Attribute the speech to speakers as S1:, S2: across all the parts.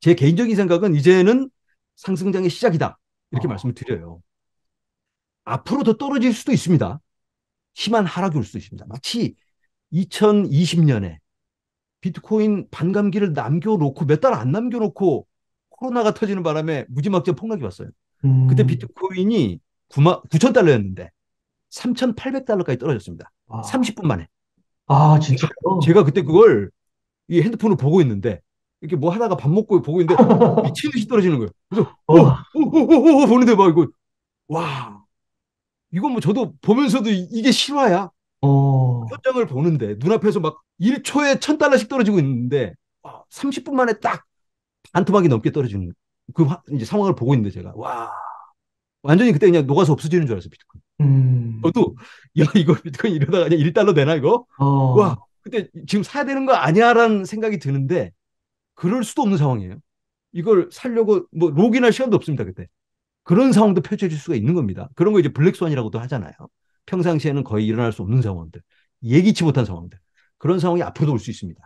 S1: 제 개인적인 생각은 이제는 상승장의 시작이다. 이렇게 어. 말씀을 드려요. 앞으로 더 떨어질 수도 있습니다. 심한 하락이 올 수도 있습니다. 마치 2020년에 비트코인 반감기를 남겨놓고 몇 달 안 남겨놓고 코로나가 터지는 바람에 무지막지한 폭락이 왔어요. 음. 그때 비트코인이 9만 9천 달러였는데 3,800달러까지 떨어졌습니다. 아. 30분 만에. 아, 진짜? 제가 그때 그걸 이 핸드폰을 보고 있는데 이렇게 뭐 하다가 밥 먹고 보고 있는데 미친 듯이 떨어지는 거예요. 그래서 오오오오 어. 어, 어, 보는데 막 이거 와 이건 뭐 저도 보면서도 이게 실화야. 어. 현장을 보는데 눈앞에서 막 1초에 1000달러씩 떨어지고 있는데 30분 만에 딱 반 토막이 넘게 떨어지는 그 화, 이제 상황을 보고 있는데 제가 와 완전히 그때 그냥 녹아서 없어지는 줄 알았어요 비트코인. 음. 도야 이거 비트코인 이러다가 그냥 1달러 되나 이거? 어. 와 근데 지금 사야 되는 거 아니야라는 생각이 드는데 그럴 수도 없는 상황이에요. 이걸 살려고 뭐 로그인할 시간도 없습니다 그때. 그런 상황도 펼쳐질 수가 있는 겁니다. 그런 거 이제 블랙스완이라고도 하잖아요. 평상시에는 거의 일어날 수 없는 상황들, 예기치 못한 상황들 그런 상황이 앞으로도 올 수 있습니다.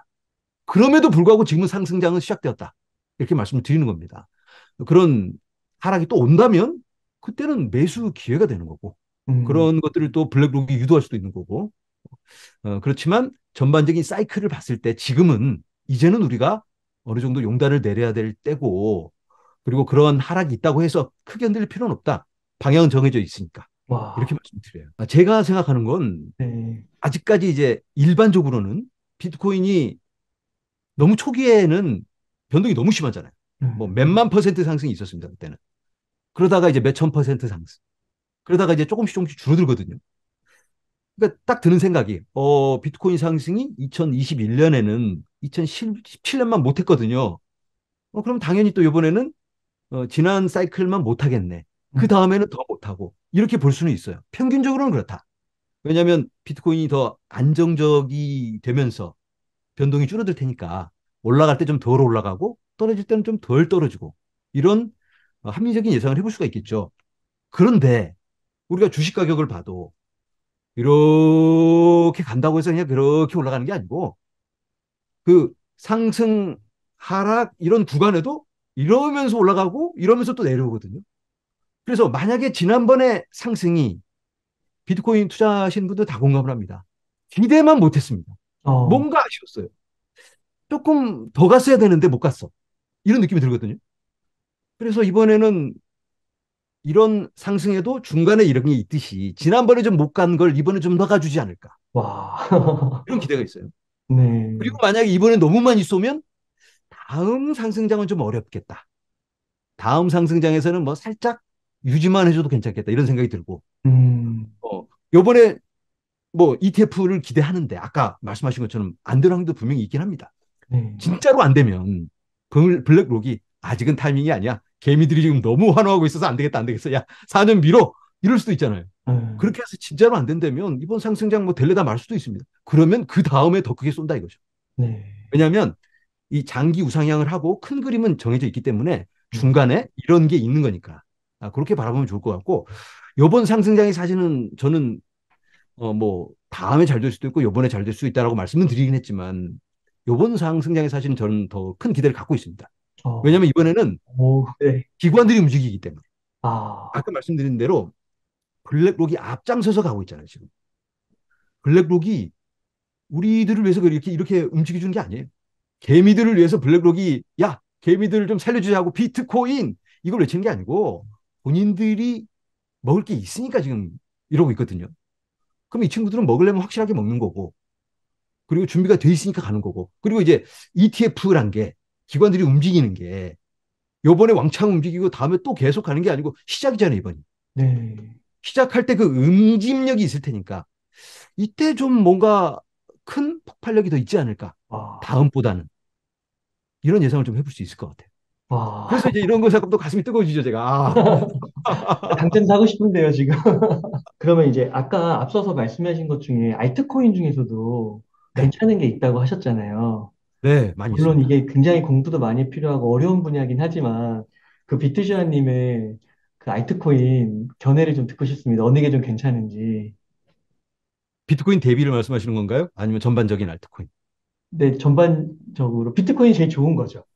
S1: 그럼에도 불구하고 지금은 상승장은 시작되었다 이렇게 말씀을 드리는 겁니다. 그런 하락이 또 온다면 그때는 매수 기회가 되는 거고 음. 그런 것들을 또 블랙록이 유도할 수도 있는 거고. 어, 그렇지만 전반적인 사이클을 봤을 때 지금은 이제는 우리가 어느 정도 용단을 내려야 될 때고 그리고 그런 하락이 있다고 해서 크게 흔들릴 필요는 없다. 방향은 정해져 있으니까. 와. 이렇게 말씀드려요. 아, 제가 생각하는 건 네. 아직까지 이제 일반적으로는 비트코인이 너무 초기에는 변동이 너무 심하잖아요. 네. 뭐 몇만 퍼센트 상승이 있었습니다 그때는. 그러다가 이제 몇 천 퍼센트 상승. 그러다가 이제 조금씩 조금씩 줄어들거든요. 그러니까 딱 드는 생각이 어 비트코인 상승이 2021년에는 2017년만 못했거든요. 어, 그럼 당연히 또 이번에는 어, 지난 사이클만 못하겠네. 음. 그 다음에는 더 못하고 이렇게 볼 수는 있어요. 평균적으로는 그렇다. 왜냐하면 비트코인이 더 안정적이 되면서 변동이 줄어들 테니까 올라갈 때 좀 덜 올라가고 떨어질 때는 좀 덜 떨어지고 이런 합리적인 예상을 해볼 수가 있겠죠. 그런데 우리가 주식 가격을 봐도 이렇게 간다고 해서 그냥 그렇게 올라가는 게 아니고 그 상승 하락 이런 구간에도 이러면서 올라가고 이러면서 또 내려오거든요. 그래서 만약에 지난번에 상승이 비트코인 투자하신 분들 다 공감을 합니다. 기대만 못했습니다. 어. 뭔가 아쉬웠어요. 조금 더 갔어야 되는데 못 갔어. 이런 느낌이 들거든요. 그래서 이번에는 이런 상승에도 중간에 이런 게 있듯이 지난번에 좀 못 간 걸 이번에 좀 더 가주지 않을까. 와. 이런 기대가 있어요. 네. 그리고 만약에 이번에 너무 많이 쏘면 다음 상승장은 좀 어렵겠다. 다음 상승장에서는 뭐 살짝 유지만 해줘도 괜찮겠다 이런 생각이 들고. 음. 어, 요번에 뭐 ETF를 기대하는데 아까 말씀하신 것처럼 안 되는 확률도 분명히 있긴 합니다. 네. 진짜로 안 되면 블랙록이 아직은 타이밍이 아니야. 개미들이 지금 너무 환호하고 있어서 안 되겠다, 안 되겠어. 야, 4년 미뤄! 이럴 수도 있잖아요. 음. 그렇게 해서 진짜로 안 된다면 이번 상승장 뭐 될래다 말 수도 있습니다. 그러면 그 다음에 더 크게 쏜다 이거죠. 네. 왜냐하면 이 장기 우상향을 하고 큰 그림은 정해져 있기 때문에 중간에 이런 게 있는 거니까 아, 그렇게 바라보면 좋을 것 같고 이번 상승장이 사실은 저는 어뭐 다음에 잘 될 수도 있고 이번에 잘 될 수 있다라고 말씀을 드리긴 했지만 이번 상승장이 사실은 저는 더 큰 기대를 갖고 있습니다. 어. 왜냐면 이번에는 오, 네. 기관들이 움직이기 때문에. 아. 아까 말씀드린 대로 블랙록이 앞장서서 가고 있잖아요, 지금. 블랙록이 우리들을 위해서 그렇게 이렇게 움직여주는 게 아니에요. 개미들을 위해서 블랙록이, 야, 개미들을 좀 살려주자 하고 비트코인! 이걸 외치는 게 아니고 본인들이 먹을 게 있으니까 지금 이러고 있거든요. 그럼 이 친구들은 먹을려면 확실하게 먹는 거고, 그리고 준비가 돼 있으니까 가는 거고, 그리고 이제 ETF란 게 기관들이 움직이는 게 요번에 왕창 움직이고 다음에 또 계속 가는 게 아니고 시작이잖아요, 이번이. 네. 시작할 때 그 응집력이 있을 테니까 이때 좀 뭔가 큰 폭발력이 더 있지 않을까. 아. 다음보다는. 이런 예상을 좀 해볼 수 있을 것 같아요. 아. 그래서 이제 이런 거 생각하면 또 가슴이 뜨거워지죠, 제가. 아. 당장 사고 싶은데요, 지금. 그러면
S2: 이제 아까 앞서서 말씀하신 것 중에 알트코인 중에서도 네. 괜찮은 게 있다고 하셨잖아요. 네, 많이 물론 있습니다. 이게 굉장히 공부도 많이 필요하고 어려운 분야긴 하지만 그 비트시아님의 그 알트코인 견해를 좀 듣고 싶습니다. 어느 게 좀 괜찮은지.
S1: 비트코인 대비를 말씀하시는 건가요? 아니면 전반적인 알트코인? 네, 전반적으로 비트코인이 제일 좋은 거죠.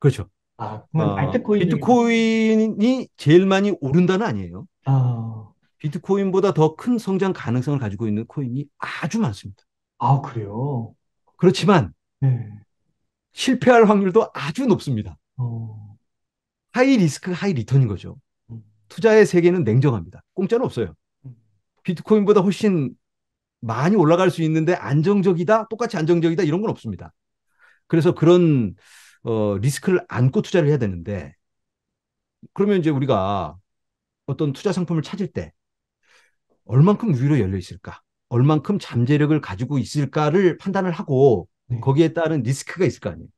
S1: 그렇죠. 아, 그럼 아, 알트코인 비트코인이 제일 많이 오른다는 아니에요. 아. 비트코인보다 더 큰 성장 가능성을 가지고 있는 코인이 아주 많습니다. 아, 그래요? 그렇지만 예. 실패할 확률도 아주 높습니다. 어. 하이 리스크 하이 리턴인 거죠. 음. 투자의 세계는 냉정합니다. 공짜는 없어요. 음. 비트코인보다 훨씬 많이 올라갈 수 있는데 안정적이다, 똑같이 안정적이다 이런 건 없습니다. 그래서 그런 어, 리스크를 안고 투자를 해야 되는데 그러면 이제 우리가 어떤 투자 상품을 찾을 때 얼만큼 위로 열려 있을까, 얼만큼 잠재력을 가지고 있을까를 판단을 하고 네. 거기에 따른 리스크가 있을 거 아니에요.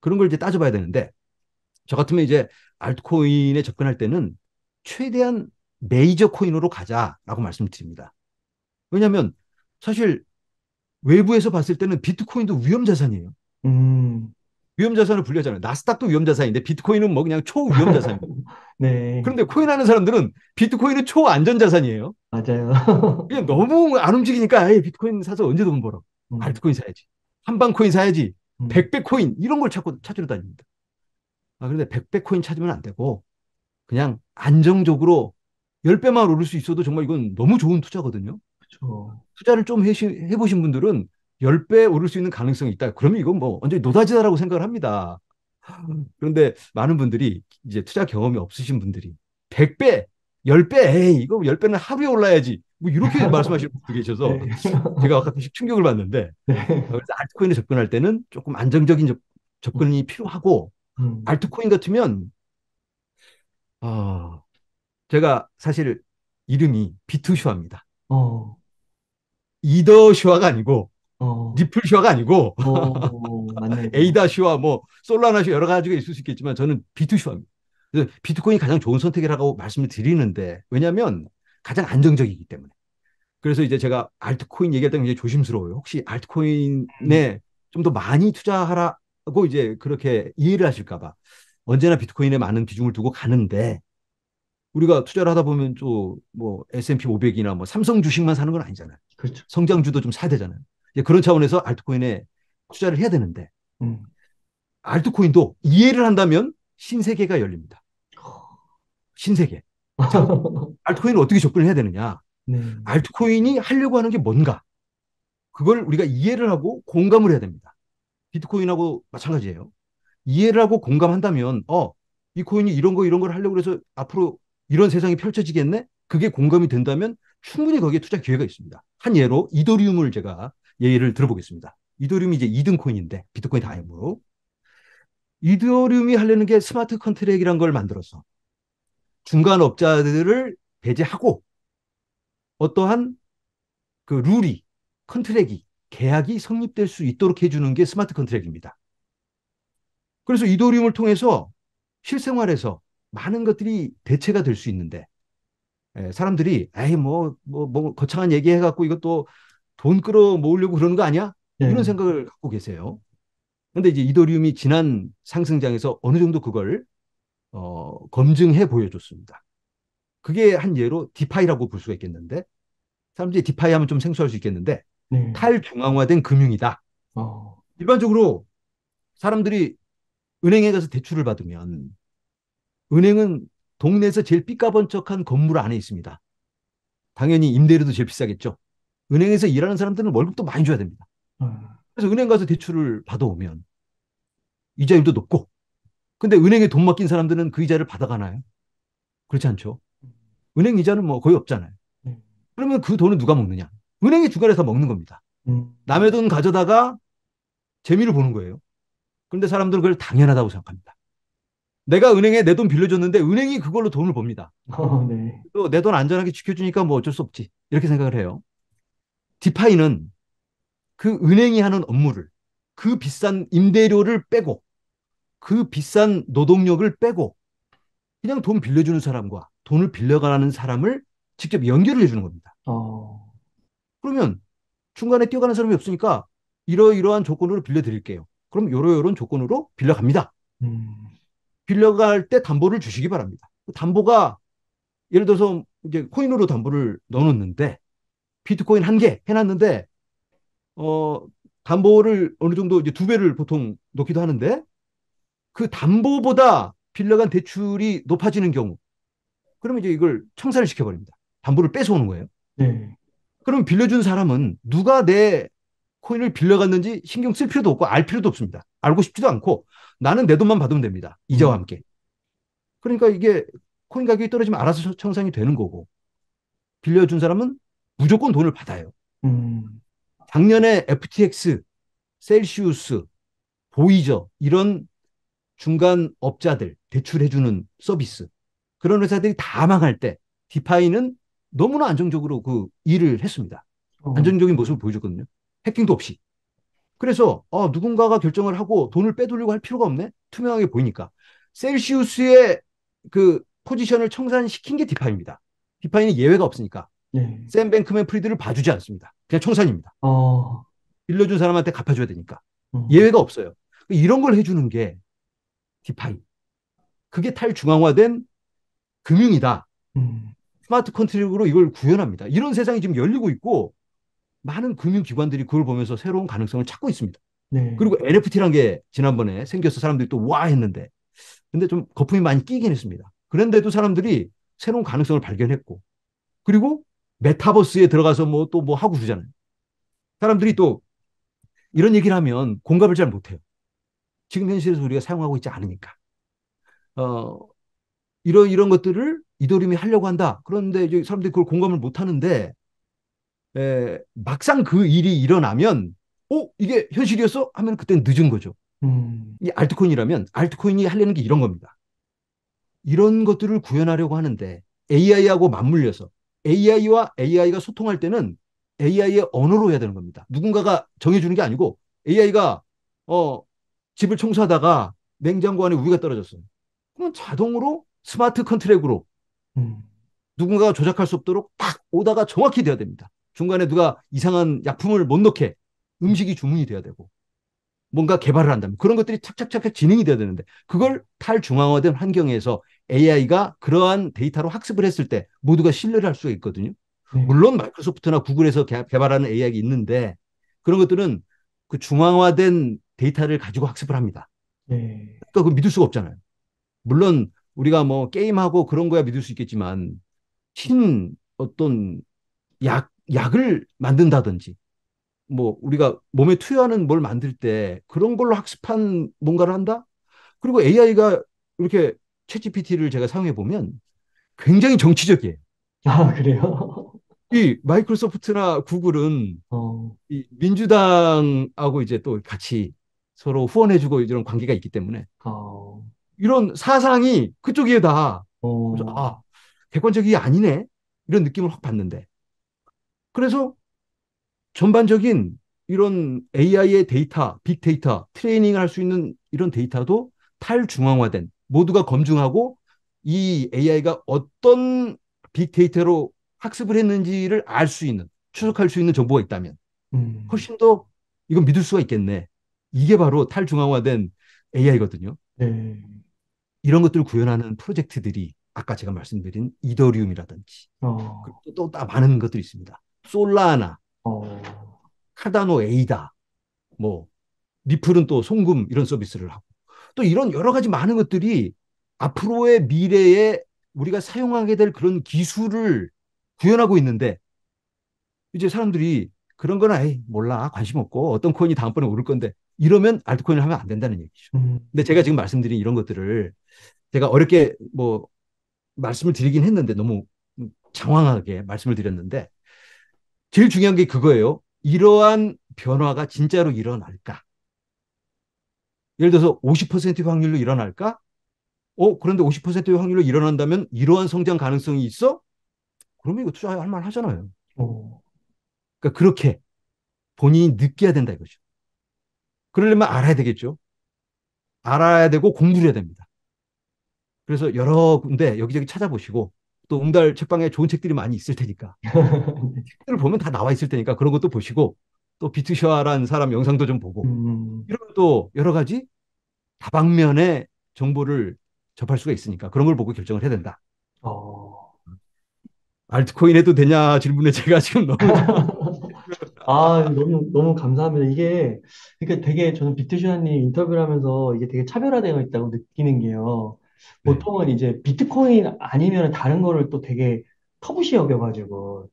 S1: 그런 걸 이제 따져봐야 되는데 저 같으면 이제 알트코인에 접근할 때는 최대한 메이저 코인으로 가자라고 말씀드립니다. 왜냐하면 사실 외부에서 봤을 때는 비트코인도 위험 자산이에요. 음. 위험 자산을 분류하잖아요. 나스닥도 위험 자산인데 비트코인은 뭐 그냥 초위험 자산이에요 네. 그런데 코인 하는 사람들은 비트코인은 초안전 자산이에요. 맞아요. 그냥 너무 안 움직이니까 아예 비트코인 사서 언제 돈 벌어? 음. 알트코인 사야지. 한방 코인 사야지. 음. 백배 코인 이런 걸 찾고 찾으러 다닙니다. 아 그런데 백배 코인 찾으면 안 되고 그냥 안정적으로 열배만 오를 수 있어도 정말 이건 너무 좋은 투자거든요. 그렇 투자를 좀 해, 해보신 분들은 열배 오를 수 있는 가능성이 있다. 그러면 이건 뭐 완전히 노다지다라고 생각을 합니다. 그런데 많은 분들이 이제 투자 경험이 없으신 분들이 백배열배 에이, 이거 열배는 하루에 올라야지. 뭐 이렇게 말씀하시는 분도 계셔서 네. 제가 아까 다시 충격을 받는데 네. 그래서 알트코인에 접근할 때는 조금 안정적인 접, 접근이 필요하고 음. 알트코인 같으면 아 제가 사실 이름이 비투슈아입니다. 어. 이더슈아가 아니고 어. 리플슈아가 아니고 어, 에이다슈아 뭐 솔라나슈 여러 가지가 있을 수 있겠지만 저는 비투슈아입니다. 비트코인이 가장 좋은 선택이라고 말씀을 드리는데 왜냐하면 가장 안정적이기 때문에. 그래서 이제 제가 알트코인 얘기할 때 굉장히 조심스러워요. 혹시 알트코인에 음. 좀더 많이 투자하라고 이제 그렇게 이해를 하실까봐 언제나 비트코인에 많은 비중을 두고 가는데 우리가 투자를 하다 보면 또 뭐 S&P 500이나 뭐 삼성 주식만 사는 건 아니잖아요. 그렇죠. 성장주도 좀 사야 되잖아요. 그런 차원에서 알트코인에 투자를 해야 되는데 음. 알트코인도 이해를 한다면 신세계가 열립니다. 신세계. 알트코인을 어떻게 접근 해야 되느냐. 네. 알트코인이 하려고 하는 게 뭔가. 그걸 우리가 이해를 하고 공감을 해야 됩니다. 비트코인하고 마찬가지예요. 이해를 하고 공감한다면, 어, 이 코인이 이런 거 이런 걸 하려고 해서 앞으로 이런 세상이 펼쳐지겠네? 그게 공감이 된다면 충분히 거기에 투자 기회가 있습니다. 한 예로 이더리움을 제가 예를 들어보겠습니다. 이더리움이 이제 2등 코인인데, 비트코인 다음으로. 이더리움이 하려는 게 스마트 컨트랙이란 걸 만들어서 중간업자들을 배제하고 어떠한 그 룰이 컨트랙이 계약이 성립될 수 있도록 해주는 게 스마트 컨트랙입니다. 그래서 이더리움을 통해서 실생활에서 많은 것들이 대체가 될 수 있는데 예, 사람들이 에이 뭐뭐 뭐, 뭐 거창한 얘기 해갖고 이것도 돈 끌어 모으려고 그러는 거 아니야? 네. 이런 생각을 갖고 계세요. 그런데 이제 이더리움이 지난 상승장에서 어느 정도 그걸 어, 검증해 보여줬습니다. 그게 한 예로 디파이라고 볼 수가 있겠는데 사람들이 디파이 하면 좀 생소할 수 있겠는데 네. 탈중앙화된 금융이다. 어. 일반적으로 사람들이 은행에 가서 대출을 받으면 은행은 동네에서 제일 삐까번쩍한 건물 안에 있습니다. 당연히 임대료도 제일 비싸겠죠. 은행에서 일하는 사람들은 월급도 많이 줘야 됩니다. 어. 그래서 은행 가서 대출을 받아오면 이자율도 높고 근데 은행에 돈 맡긴 사람들은 그 이자를 받아가나요? 그렇지 않죠. 은행 이자는 뭐 거의 없잖아요. 네. 그러면 그돈을 누가 먹느냐? 은행이 주관해서 먹는 겁니다. 음. 남의 돈 가져다가 재미를 보는 거예요. 그런데 사람들은 그걸 당연하다고 생각합니다. 내가 은행에 내 돈 빌려줬는데 은행이 그걸로 돈을 봅니다.
S2: 어, 네.
S1: 내돈 안전하게 지켜주니까 뭐 어쩔 수 없지. 이렇게 생각을 해요. 디파이는 그 은행이 하는 업무를 그 비싼 임대료를 빼고 그 비싼 노동력을 빼고 그냥 돈 빌려주는 사람과 돈을 빌려가라는 사람을 직접 연결을 해주는 겁니다. 어... 그러면 중간에 뛰어가는 사람이 없으니까 이러이러한 조건으로 빌려드릴게요. 그럼 요러요런 조건으로 빌려갑니다. 음... 빌려갈 때 담보를 주시기 바랍니다. 그 담보가 예를 들어서 이제 코인으로 담보를 넣어놓는데 비트코인 한 개 해놨는데 어 담보를 어느 정도 이제 두 배를 보통 넣기도 하는데 그 담보보다 빌려간 대출이 높아지는 경우 그러면 이제 이걸 청산을 시켜버립니다. 담보를 뺏어오는 거예요. 네. 그럼 빌려준 사람은 누가 내 코인을 빌려갔는지 신경 쓸 필요도 없고 알 필요도 없습니다. 알고 싶지도 않고 나는 내 돈만 받으면 됩니다. 이자와 음. 함께. 그러니까 이게 코인 가격이 떨어지면 알아서 청산이 되는 거고 빌려준 사람은 무조건 돈을 받아요. 음. 작년에 FTX, 셀시우스, 보이저 이런 중간 업자들 대출해주는 서비스 그런 회사들이 다 망할 때 디파이는 너무나 안정적으로 그 일을 했습니다. 어. 안정적인 모습을 보여줬거든요. 해킹도 없이. 그래서 어, 누군가가 결정을 하고 돈을 빼돌리고 할 필요가 없네. 투명하게 보이니까. 셀시우스의 그 포지션을 청산시킨 게 디파이입니다. 디파이는 예외가 없으니까. 네. 예. 샘 뱅크맨 프리드를 봐주지 않습니다. 그냥 청산입니다. 어... 빌려준 사람한테 갚아줘야 되니까. 어... 예외가 없어요. 이런 걸 해주는 게 디파이. 그게 탈중앙화된 금융이다. 음. 스마트 컨트롤으로 이걸 구현합니다. 이런 세상이 지금 열리고 있고 많은 금융기관들이 그걸 보면서 새로운 가능성을 찾고 있습니다. 네. 그리고 NFT란 게 지난번에 생겨서 사람들이 또 와 했는데 근데 좀 거품이 많이 끼긴 했습니다. 그런데도 사람들이 새로운 가능성을 발견했고 그리고 메타버스에 들어가서 뭐 또뭐 뭐 하고 주잖아요 사람들이 또 이런 얘기를 하면 공감을 잘 못해요. 지금 현실에서 우리가 사용하고 있지 않으니까. 어, 이런, 이런 것들을 이도림이 하려고 한다. 그런데 이제 사람들이 그걸 공감을 못 하는데, 에, 막상 그 일이 일어나면, 어, 이게 현실이었어? 하면 그때는 늦은 거죠. 음. 이 알트코인이라면, 알트코인이 하려는 게 이런 겁니다. 이런 것들을 구현하려고 하는데, AI하고 맞물려서, AI와 AI가 소통할 때는 AI의 언어로 해야 되는 겁니다. 누군가가 정해주는 게 아니고, AI가, 어, 집을 청소하다가 냉장고 안에 우유가 떨어졌어요. 그러면 자동으로 스마트 컨트랙으로 음. 누군가가 조작할 수 없도록 딱 오다가 정확히 돼야 됩니다. 중간에 누가 이상한 약품을 못 넣게 음식이 주문이 돼야 되고 뭔가 개발을 한다면 그런 것들이 착착착 진행이 돼야 되는데 그걸 탈중앙화된 환경에서 AI가 그러한 데이터로 학습을 했을 때 모두가 신뢰를 할 수가 있거든요. 네. 물론 마이크로소프트나 구글에서 개발하는 AI가 있는데 그런 것들은 그 중앙화된 데이터를 가지고 학습을 합니다. 네. 예. 그니까그 믿을 수가 없잖아요. 물론 우리가 뭐 게임하고 그런 거야 믿을 수 있겠지만 신 어떤 약 약을 만든다든지 뭐 우리가 몸에 투여하는 뭘 만들 때 그런 걸로 학습한 뭔가를 한다. 그리고 AI가 이렇게 챗GPT를 제가 사용해 보면 굉장히 정치적이에요. 아 그래요? 이 마이크로소프트나 구글은 어. 이 민주당하고 이제 또 같이 서로 후원해주고 이런 관계가 있기 때문에 어. 이런 사상이 그쪽에다 어. 아 객관적이 아니네 이런 느낌을 확 받는데 그래서 전반적인 이런 AI의 데이터, 빅데이터 트레이닝을 할 수 있는 이런 데이터도 탈중앙화된 모두가 검증하고 이 AI가 어떤 빅데이터로 학습을 했는지를 알 수 있는 추적할 수 있는 정보가 있다면 음. 훨씬 더 이건 믿을 수가 있겠네 이게 바로 탈중앙화된 AI거든요. 네. 이런 것들을 구현하는 프로젝트들이 아까 제가 말씀드린 이더리움이라든지 어. 또다 많은 것들이 있습니다. 솔라나, 어. 카다노 에이다, 뭐 리플은 또 송금 이런 서비스를 하고 또 이런 여러 가지 많은 것들이 앞으로의 미래에 우리가 사용하게 될 그런 기술을 구현하고 있는데 이제 사람들이 그런 건 아예 몰라 관심 없고 어떤 코인이 다음번에 오를 건데 이러면 알트코인을 하면 안 된다는 얘기죠. 음. 근데 제가 지금 말씀드린 이런 것들을 제가 어렵게 뭐 말씀을 드리긴 했는데 너무 장황하게 말씀을 드렸는데 제일 중요한 게 그거예요. 이러한 변화가 진짜로 일어날까? 예를 들어서 50%의 확률로 일어날까? 어, 그런데 50%의 확률로 일어난다면 이러한 성장 가능성이 있어? 그러면 이거 투자할 만 하잖아요. 어. 그러니까 그렇게 본인이 느껴야 된다 이거죠. 그러려면 알아야 되겠죠. 알아야 되고 공부를 해야 됩니다. 그래서 여러 군데 여기저기 찾아보시고 또응달 책방에 좋은 책들이 많이 있을 테니까 책들을 보면 다 나와 있을 테니까 그런 것도 보시고 또 비투샤라는 사람 영상도 좀 보고 음. 이런 또 여러 가지 다방면의 정보를 접할 수가 있으니까 그런 걸 보고 결정을 해야 된다.
S2: 어.
S1: 알트코인 해도 되냐 질문에 제가 지금 너무
S2: 아, 너무, 너무 감사합니다. 이게, 그러니까 되게 저는 비트슈아님 인터뷰를 하면서 이게 되게 차별화되어 있다고 느끼는 게요. 네. 보통은 이제 비트코인 아니면 다른 거를 또 되게 터부시 여겨가지고,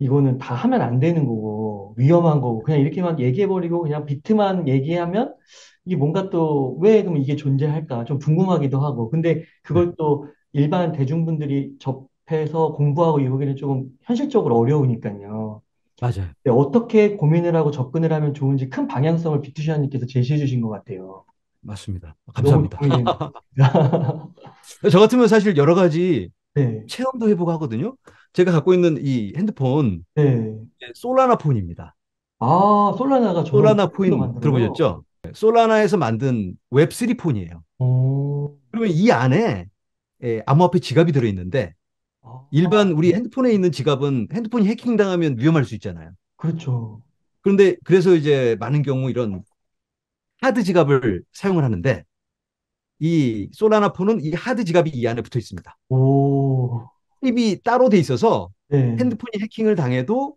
S2: 이거는 다 하면 안 되는 거고, 위험한 거고, 그냥 이렇게만 얘기해버리고, 그냥 비트만 얘기하면, 이게 뭔가 또, 왜 그럼 이게 존재할까? 좀 궁금하기도 하고. 근데 그걸 네. 또 일반 대중분들이 접해서 공부하고 이러기는 조금 현실적으로 어려우니까요. 맞아요. 네, 어떻게 고민을 하고 접근을 하면 좋은지 큰 방향성을 비투시아님께서 제시해 주신 것 같아요. 맞습니다. 감사합니다.
S1: 저 같으면 사실 여러 가지 네. 체험도 해보고 하거든요. 제가 갖고 있는 이 핸드폰 네. 솔라나 폰입니다. 아 솔라나가 솔라나 폰 들어보셨죠? 네, 솔라나에서 만든 웹3 폰이에요. 그러면 이 안에 예, 암호화폐 지갑이 들어있는데 일반 어. 우리 핸드폰에 있는 지갑은 핸드폰이 해킹당하면 위험할 수 있잖아요.
S2: 그렇죠.
S1: 그런데 그래서 이제 많은 경우 이런 하드 지갑을 사용을 하는데 이 솔라나 폰은 이 하드 지갑이 이 안에 붙어 있습니다. 오. 칩이 따로 돼 있어서 네. 핸드폰이 해킹을 당해도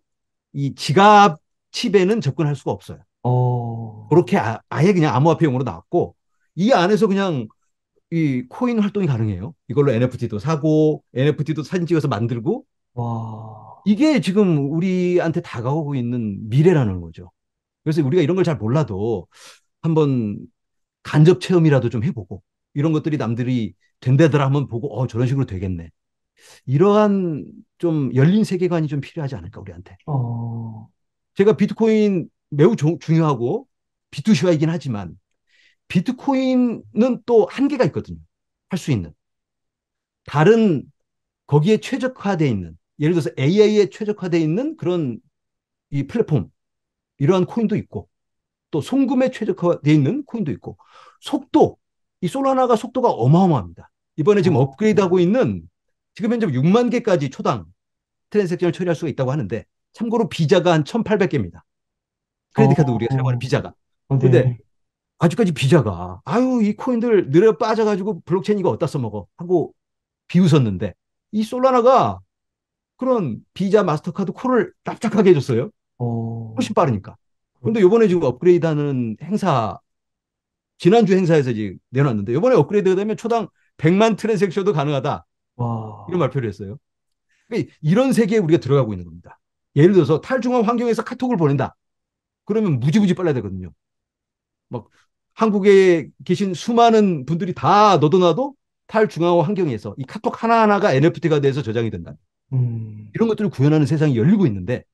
S1: 이 지갑 칩에는 접근할 수가 없어요. 어. 그렇게 아, 예 그냥 암호화폐용으로 나왔고 이 안에서 그냥 이 코인 활동이 가능해요. 이걸로 NFT도 사고 NFT도 사진 찍어서 만들고 와. 이게 지금 우리한테 다가오고 있는 미래라는 거죠. 그래서 우리가 이런 걸 잘 몰라도 한번 간접 체험이라도 좀 해보고 이런 것들이 남들이 된다더라 한번 보고 어 저런 식으로 되겠네. 이러한 좀 열린 세계관이 좀 필요하지 않을까 우리한테. 어... 제가 비트코인 매우 조, 중요하고 비투 c 화이긴 하지만 비트코인은 또 한계가 있거든요. 할 수 있는. 다른 거기에 최적화되어 있는 예를 들어서 AI에 최적화되어 있는 그런 이 플랫폼 이러한 코인도 있고 또 송금에 최적화되어 있는 코인도 있고 속도 이 솔라나가 속도가 어마어마합니다. 이번에 지금 업그레이드하고 있는 지금 현재 6만 개까지 초당 트랜잭션을 처리할 수가 있다고 하는데 참고로 비자가 한 1,800개입니다. 크레딧 카드 어, 우리가 사용하는 어. 비자가. 어, 네. 근데 아직까지 비자가 아유 이 코인들 늘어 빠져가지고 블록체인 이거 어디다 써먹어 하고 비웃었는데 이 솔라나가 그런 비자 마스터카드 코를 납작하게 해줬어요. 어... 훨씬 빠르니까. 근데 요번에 지금 업그레이드 하는 행사, 지난주 행사에서 지금 내놨는데, 요번에 업그레이드 되면 초당 100만 트랜잭션도 가능하다. 와... 이런 발표를 했어요. 그러니까 이런 세계에 우리가 들어가고 있는 겁니다. 예를 들어서 탈중앙 환경에서 카톡을 보낸다. 그러면 무지무지 빨라야 되거든요. 막 한국에 계신 수많은 분들이 다 너도나도 탈중앙화 환경에서 이 카톡 하나하나가 NFT가 돼서 저장이 된다. 음. 이런 것들을 구현하는 세상이 열리고 있는데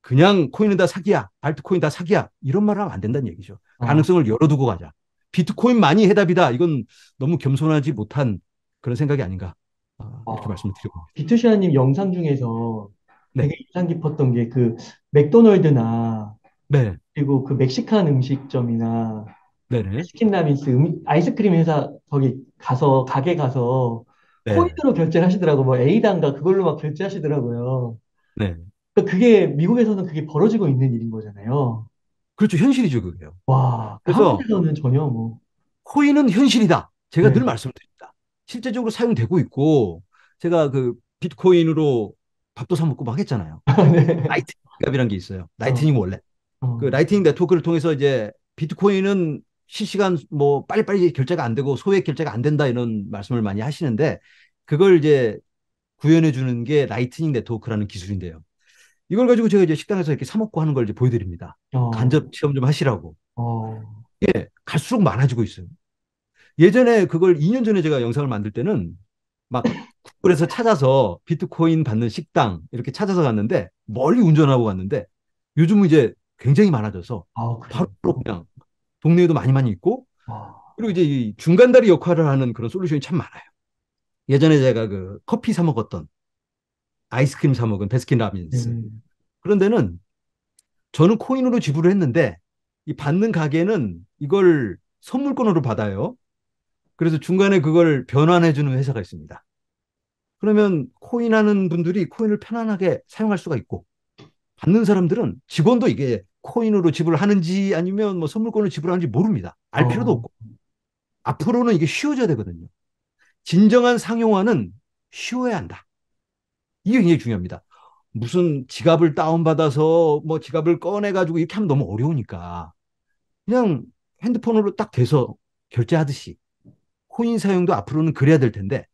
S1: 그냥 코인은 다 사기야, 알트코인 다 사기야 이런 말을 하면 안 된다는 얘기죠. 어. 가능성을 열어두고 가자. 비트코인많이 해답이다. 이건 너무 겸손하지 못한 그런 생각이 아닌가 아, 아. 이렇게 아. 말씀을 드리고
S2: 비트시아님 영상 중에서 네. 되게 인상 깊었던 게 그 맥도널드나 네. 그리고 그 멕시칸 음식점이나 네치킨라빈스 음, 아이스크림 회사 거기 가서 가게 가서 네. 포인으로 결제를 하시더라고 뭐 A단가 그걸로 막 결제하시더라고요. 네. 그러니까 그게 미국에서는 그게 벌어지고 있는 일인 거잖아요.
S1: 그렇죠. 현실이죠, 그게요. 와,
S2: 그 그래서 한국에서는 전혀 뭐
S1: 코인은 현실이다. 제가 네. 늘 말씀드립니다. 실제적으로 사용되고 있고 제가 그 비트코인으로 밥도 사 먹고 막 했잖아요. 네. 라이트닝 값이란 게 있어요. 어. 라이트닝 원래 어. 어. 그 라이트닝 네트워크를 통해서 이제 비트코인은 실시간 뭐 빨리빨리 결제가 안 되고 소액 결제가 안 된다 이런 말씀을 많이 하시는데 그걸 이제 구현해 주는 게 라이트닝 네트워크라는 기술인데요. 이걸 가지고 제가 이제 식당에서 이렇게 사 먹고 하는 걸 이제 보여드립니다. 어. 간접 체험 좀 하시라고. 어. 예, 갈수록 많아지고 있어요. 예전에 그걸 2년 전에 제가 영상을 만들 때는 막 구글에서 찾아서 비트코인 받는 식당 이렇게 찾아서 갔는데 멀리 운전하고 갔는데 요즘은 이제 굉장히 많아져서 아, 바로 그냥 국내에도 많이 많이 있고 아. 그리고 이제 이 중간다리 역할을 하는 그런 솔루션이 참 많아요. 예전에 제가 그 커피 사 먹었던 아이스크림 사 먹은 베스킨 라빈스 음. 그런 데는 저는 코인으로 지불을 했는데 이 받는 가게는 이걸 선물권으로 받아요. 그래서 중간에 그걸 변환해주는 회사가 있습니다. 그러면 코인 하는 분들이 코인을 편안하게 사용할 수가 있고 받는 사람들은 직원도 이게 코인으로 지불하는지 아니면 뭐 선물권을 지불하는지 모릅니다. 알 어. 필요도 없고. 앞으로는 이게 쉬워져야 되거든요. 진정한 상용화는 쉬워야 한다. 이게 굉장히 중요합니다. 무슨 지갑을 다운받아서 뭐 지갑을 꺼내가지고 이렇게 하면 너무 어려우니까 그냥 핸드폰으로 딱 돼서 결제하듯이 코인 사용도 앞으로는 그래야 될 텐데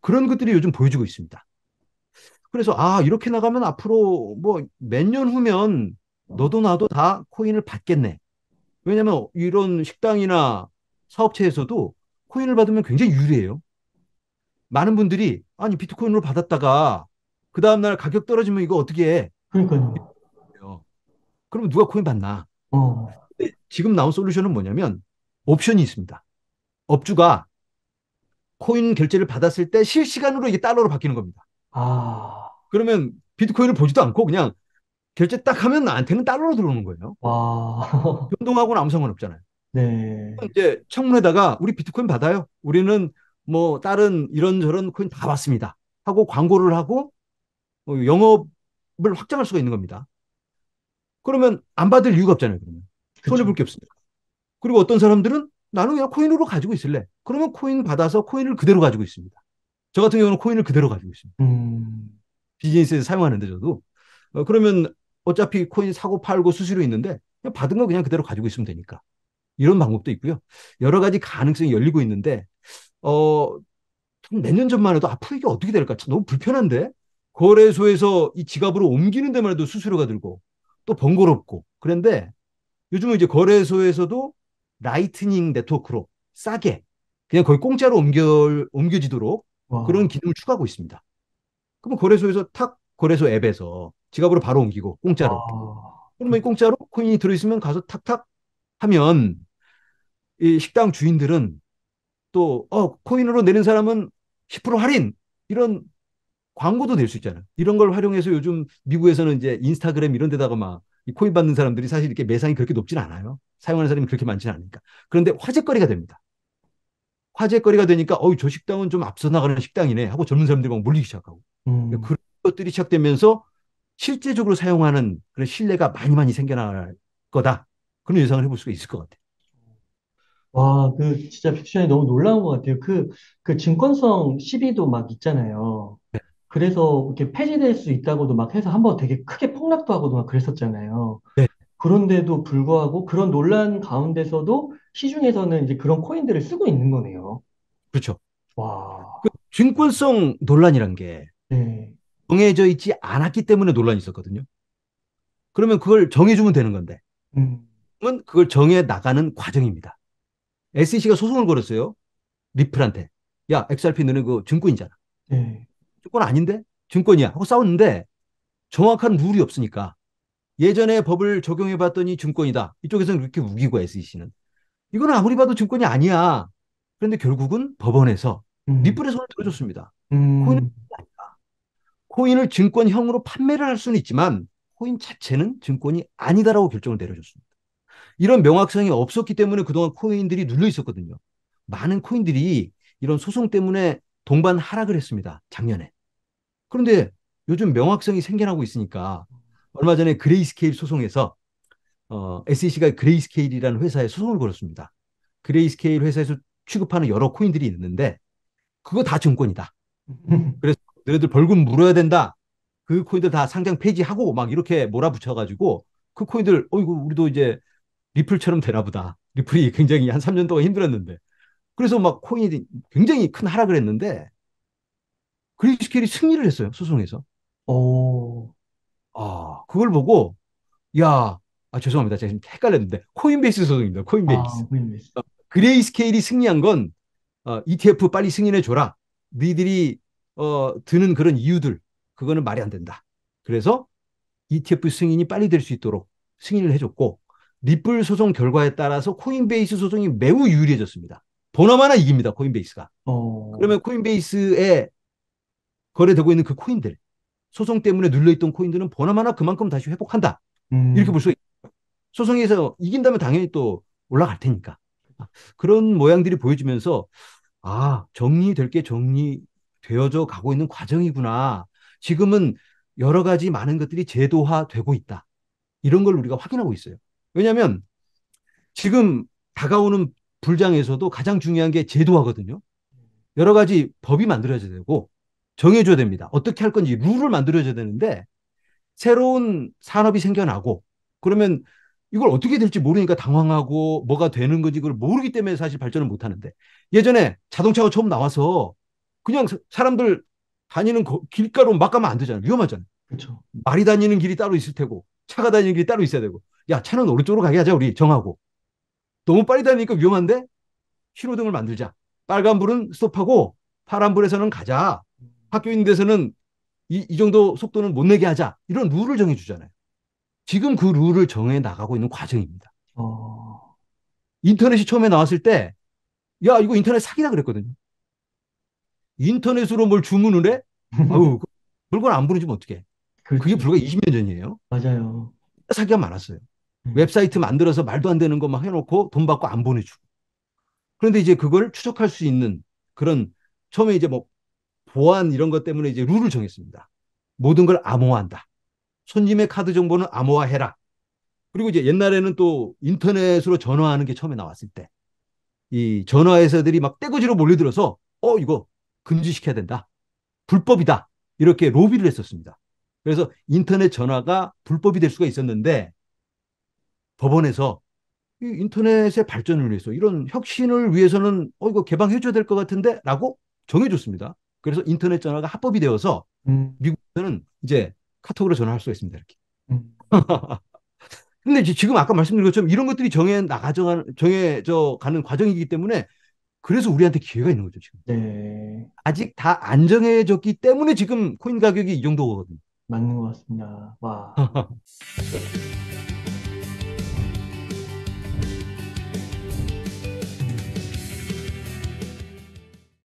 S1: 그런 것들이 요즘 보여주고 있습니다. 그래서 아 이렇게 나가면 앞으로 뭐 몇 년 후면 너도 나도 다 코인을 받겠네. 왜냐면 이런 식당이나 사업체에서도 코인을 받으면 굉장히 유리해요. 많은 분들이 아니 비트코인으로 받았다가 그 다음 날 가격 떨어지면 이거 어떻게 해? 그러니까요. 어. 그럼 누가 코인 받나? 어. 지금 나온 솔루션은 뭐냐면 옵션이 있습니다. 업주가 코인 결제를 받았을 때 실시간으로 이게 달러로 바뀌는 겁니다. 아. 그러면 비트코인을 보지도 않고 그냥 결제 딱 하면 나한테는 달러로 들어오는 거예요. 와. 변동하고는 아무 상관 없잖아요. 네. 이제 창문에다가 우리 비트코인 받아요. 우리는 뭐 다른 이런저런 코인 다 받습니다. 하고 광고를 하고 어, 영업을 확장할 수가 있는 겁니다. 그러면 안 받을 이유가 없잖아요. 그러면 손해 볼 게 없습니다. 그리고 어떤 사람들은 나는 그냥 코인으로 가지고 있을래. 그러면 코인 받아서 코인을 그대로 가지고 있습니다. 저 같은 경우는 코인을 그대로 가지고 있습니다. 음... 비즈니스에서 사용하는데 저도 어, 그러면 어차피 코인 사고 팔고 수수료 있는데 받은 거 그냥 그대로 가지고 있으면 되니까. 이런 방법도 있고요. 여러 가지 가능성이 열리고 있는데 어, 몇년 전만 해도 앞으로 이게 어떻게 될까? 참 너무 불편한데? 거래소에서 이 지갑으로 옮기는 데만 해도 수수료가 들고 또 번거롭고. 그런데 요즘은 이제 거래소에서도 라이트닝 네트워크로 싸게 그냥 거의 공짜로 옮겨, 옮겨지도록 와. 그런 기능을 추가하고 있습니다. 그러면 거래소에서 탁 거래소 앱에서 지갑으로 바로 옮기고 공짜로. 아... 그러면 공짜로 코인이 들어있으면 가서 탁탁 하면 이 식당 주인들은 또 어, 코인으로 내는 사람은 10% 할인 이런 광고도 낼 수 있잖아요. 이런 걸 활용해서 요즘 미국에서는 이제 인스타그램 이런 데다가 막 코인 받는 사람들이 사실 이렇게 매상이 그렇게 높진 않아요. 사용하는 사람이 그렇게 많지는 않으니까. 그런데 화제거리가 됩니다. 화제거리가 되니까 어우 저 식당은 좀 앞서 나가는 식당이네 하고 젊은 사람들이 막 몰리기 시작하고 음. 그런 것들이 시작되면서 실제적으로 사용하는 그런 신뢰가 많이 많이 생겨날 거다. 그런 예상을 해볼 수가 있을 것 같아요.
S2: 와, 그 진짜 픽션이 너무 놀라운 것 같아요. 그, 그 증권성 시비도 막 있잖아요. 네. 그래서 이렇게 폐지될 수 있다고도 막 해서 한번 되게 크게 폭락도 하고도 막 그랬었잖아요. 네. 그런데도 불구하고 그런 논란 가운데서도 시중에서는 이제 그런 코인들을 쓰고 있는 거네요.
S1: 그렇죠. 와. 그 증권성 논란이란 게 네. 정해져 있지 않았기 때문에 논란이 있었거든요. 그러면 그걸 정해주면 되는 건데. 음. 그걸 정해 나가는 과정입니다. SEC가 소송을 걸었어요. 리플한테. 야, XRP 너는 그 증권이잖아. 네. 증권 아닌데? 증권이야. 하고 싸웠는데 정확한 룰이 없으니까 예전에 법을 적용해 봤더니 증권이다. 이쪽에서는 이렇게 우기고 SEC는. 이건 아무리 봐도 증권이 아니야. 그런데 결국은 법원에서 음. 리플의 손을 들어줬습니다. 음. 코인을 증권형으로 판매를 할 수는 있지만 코인 자체는 증권이 아니다라고 결정을 내려줬습니다. 이런 명확성이 없었기 때문에 그동안 코인들이 눌려 있었거든요. 많은 코인들이 이런 소송 때문에 동반 하락을 했습니다. 작년에. 그런데 요즘 명확성이 생겨나고 있으니까 얼마 전에 그레이스케일 소송에서 어, SEC가 그레이스케일이라는 회사에 소송을 걸었습니다. 그레이스케일 회사에서 취급하는 여러 코인들이 있는데 그거 다 증권이다. 그래서 너네들 벌금 물어야 된다. 그 코인들 다 상장 폐지하고 막 이렇게 몰아붙여가지고 그 코인들 어이구 우리도 이제 리플처럼 되나 보다. 리플이 굉장히 한 3년 동안 힘들었는데. 그래서 막 코인이 굉장히 큰 하락을 했는데 그리스케이 승리를 했어요. 소송에서. 오. 아, 그걸 보고 야, 아 죄송합니다. 제가 지금 헷갈렸는데 코인베이스 소송입니다. 코인베이스. 아, 코인베이스. 어, 그레이스케일이 승리한 건 어, ETF 빨리 승인해 줘라. 니들이 어, 드는 그런 이유들 그거는 말이 안 된다. 그래서 ETF 승인이 빨리 될 수 있도록 승인을 해줬고 리플 소송 결과에 따라서 코인베이스 소송이 매우 유리해졌습니다. 보나마나 이깁니다 코인베이스가. 어... 그러면 코인베이스에 거래되고 있는 그 코인들 소송 때문에 눌려있던 코인들은 보나마나 그만큼 다시 회복한다. 음... 이렇게 볼 수 있고 소송에서 이긴다면 당연히 또 올라갈 테니까 그런 모양들이 보여지면서 아 정리될 게 정리 되어져 가고 있는 과정이구나. 지금은 여러 가지 많은 것들이 제도화 되고 있다. 이런 걸 우리가 확인하고 있어요. 왜냐하면 지금 다가오는 불장에서도 가장 중요한 게 제도화거든요. 여러 가지 법이 만들어져야 되고 정해줘야 됩니다. 어떻게 할 건지 룰을 만들어줘야 되는데 새로운 산업이 생겨나고 그러면 이걸 어떻게 될지 모르니까 당황하고 뭐가 되는 건지 그걸 모르기 때문에 사실 발전을 못 하는데 예전에 자동차가 처음 나와서 그냥 사람들 다니는 길가로 막 가면 안 되잖아요. 위험하잖아요. 그렇죠. 말이 다니는 길이 따로 있을 테고 차가 다니는 길이 따로 있어야 되고 야 차는 오른쪽으로 가게 하자 우리 정하고 너무 빨리 다니니까 위험한데 신호등을 만들자. 빨간불은 스톱하고 파란불에서는 가자. 학교 있는 데서는 이, 이 정도 속도는 못 내게 하자. 이런 룰을 정해주잖아요. 지금 그 룰을 정해 나가고 있는 과정입니다. 어... 인터넷이 처음에 나왔을 때, 야, 이거 인터넷 사기다 그랬거든요. 인터넷으로 뭘 주문을 해? 아우, 물건 안 부르지면 어떡해. 그렇죠. 그게 불과 20년 전이에요. 맞아요. 사기가 많았어요. 음. 웹사이트 만들어서 말도 안 되는 거 막 해놓고 돈 받고 안 보내주고. 그런데 이제 그걸 추적할 수 있는 그런 처음에 이제 뭐 보안 이런 것 때문에 이제 룰을 정했습니다. 모든 걸 암호화한다. 손님의 카드 정보는 암호화해라. 그리고 이제 옛날에는 또 인터넷으로 전화하는 게 처음에 나왔을 때 이 전화회사들이 막 떼거지로 몰려들어서 어 이거 금지시켜야 된다. 불법이다. 이렇게 로비를 했었습니다. 그래서 인터넷 전화가 불법이 될 수가 있었는데 법원에서 이 인터넷의 발전을 위해서 이런 혁신을 위해서는 어 이거 개방해줘야 될 것 같은데라고 정해줬습니다. 그래서 인터넷 전화가 합법이 되어서 음. 미국에서는 이제 카톡으로 전화할 수가 있습니다. 이렇게. 음. 근데 지금 아까 말씀드린 것처럼 이런 것들이 정해 나가 정해 정해져 가는 과정이기 때문에 그래서 우리한테 기회가 있는 거죠, 지금. 네. 아직 다 안정해졌기 때문에 지금 코인 가격이 이 정도거든요.
S2: 맞는 것 같습니다. 와.